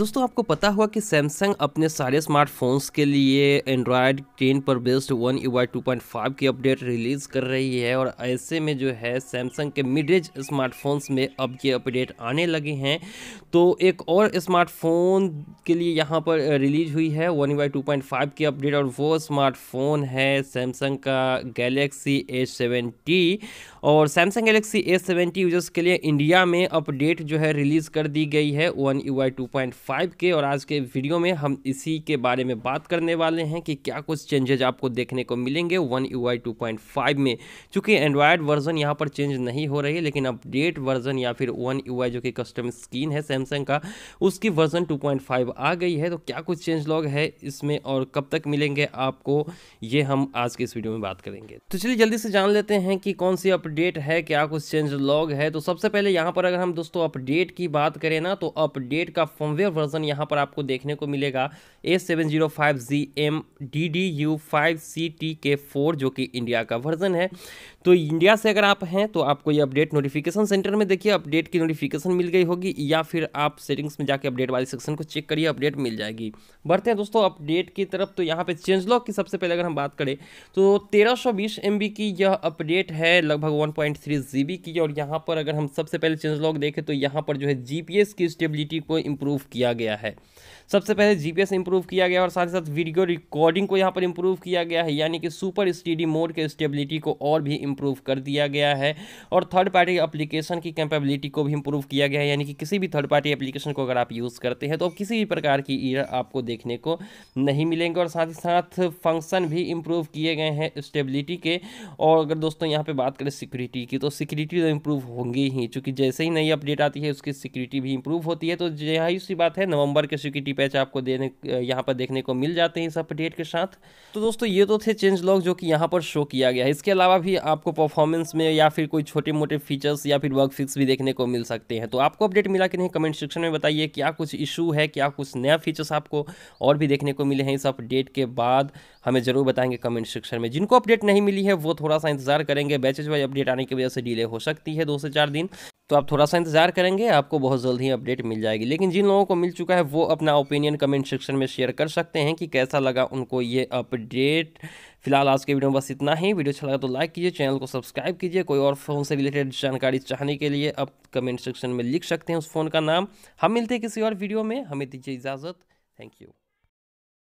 दोस्तों आपको पता हुआ कि सैमसंग अपने सारे स्मार्टफोन्स के लिए एंड्रॉयड टेन पर based one U I two point five की अपडेट रिलीज़ कर रही है और ऐसे में जो है सैमसंग के मिड रेंज स्मार्टफोन्स में अब ये अपडेट आने लगे हैं तो एक और स्मार्टफोन के लिए यहाँ पर रिलीज हुई है one U I two point five की अपडेट और वो स्मार्टफोन है सैमसंग का गैलेक्सी ए और सैमसंग गैलेक्सी ए यूजर्स के लिए इंडिया में अपडेट जो है रिलीज़ कर दी गई है one U I two point five के और आज के वीडियो में हम इसी के बारे में बात करने वाले हैं कि क्या कुछ चेंजेज आपको देखने को मिलेंगे one U I two point five में चूँकि एंड्रॉयड वर्जन यहाँ पर चेंज नहीं हो रही है लेकिन अपडेट वर्जन या फिर वन यू आई जो कि कस्टम स्क्रीन है सैमसंग का उसकी वर्जन टू पॉइंट फाइव आ गई है तो क्या कुछ चेंज लॉग है इसमें और कब तक मिलेंगे आपको ये हम आज के इस वीडियो में बात करेंगे तो चलिए जल्दी से जान लेते हैं कि कौन सी अपडेट है क्या कुछ चेंज लॉग है तो सबसे पहले यहाँ पर अगर हम दोस्तों अपडेट की बात करें ना तो अपडेट का फॉर्मवेयर वर्जन यहाँ पर आपको देखने को मिलेगा A seven zero five G M D D U five C T के फोर जो कि इंडिया का वर्जन है तो इंडिया से अगर आप हैं तो आपको ये अपडेट नोटिफिकेशन सेंटर में देखिए अपडेट की नोटिफिकेशन मिल गई होगी या फिर आप सेटिंग्स में जाके अपडेट वाले सेक्शन को चेक करिए अपडेट मिल जाएगी बढ़ते हैं दोस्तों अपडेट की तरफ तो यहाँ पे चेंज लॉक की सबसे पहले अगर हम बात करें तो तेरह सौ की यह अपडेट है लगभग वन पॉइंट की और यहाँ पर अगर हम सबसे पहले चेंज लॉक देखें तो यहाँ पर जो है जी की स्टेबिलिटी को इम्प्रूव किया किया गया है सबसे पहले जीपीएस इंप्रूव किया गया और साथ ही साथ वीडियो रिकॉर्डिंग को यहाँ पर इंप्रूव किया गया है यानी कि सुपर स्टीडी मोड के स्टेबिलिटी को और भी इंप्रूव कर दिया गया है और थर्ड पार्टी एप्लीकेशन की कैपेबिलिटी को भी इंप्रूव किया गया है यानी कि किसी भी थर्ड पार्टी एप्लीकेशन को अगर आप यूज़ करते हैं तो किसी भी प्रकार की ईयर आपको देखने को नहीं मिलेंगे और साथ ही साथ फंक्शन भी इंप्रूव किए गए हैं स्टेबिलिटी के और अगर दोस्तों यहाँ पर बात करें सिक्योरिटी की तो सिक्योरिटी तो इम्प्रूव होंगी ही चूँकि जैसे ही नई अपडेट आती है उसकी सिक्योरिटी भी इंप्रूव होती है तो यही सी बात साथ है नवंबर के स्वीकृति पैच आपको देने यहाँ पर देखने को मिल जाते हैं इस अपडेट के साथ तो दोस्तों ये तो थे चेंज लॉग जो कि यहाँ पर शो किया गया है इसके अलावा भी आपको परफॉर्मेंस में या फिर कोई छोटे मोटे फीचर्स या फिर वर्क फिक्स भी देखने को मिल सकते हैं तो आपको अपडेट मिला कि नहीं कमेंट सेक्शन में बताइए क्या कुछ इशू है क्या कुछ नया फीचर्स आपको और भी देखने को मिले हैं इस अपडेट के बाद हमें ज़रूर बताएंगे कमेंट सेक्शन में जिनको अपडेट नहीं मिली है वो थोड़ा सा इंतजार करेंगे बैचेज वाइज अपडेट आने की वजह से डिले हो सकती है दो से चार दिन तो आप थोड़ा सा इंतज़ार करेंगे आपको बहुत जल्द ही अपडेट मिल जाएगी लेकिन जिन लोगों को मिल चुका है वो अपना ओपिनियन कमेंट सेक्शन में शेयर कर सकते हैं कि कैसा लगा उनको ये अपडेट फिलहाल आज के वीडियो में बस इतना ही वीडियो अच्छा लगा तो लाइक कीजिए चैनल को सब्सक्राइब कीजिए कोई और फ़ोन से रिलेटेड जानकारी चाहने के लिए आप कमेंट सेक्शन में लिख सकते हैं उस फ़ोन का नाम हम मिलते हैं किसी और वीडियो में हमें दीजिए इजाज़त थैंक यू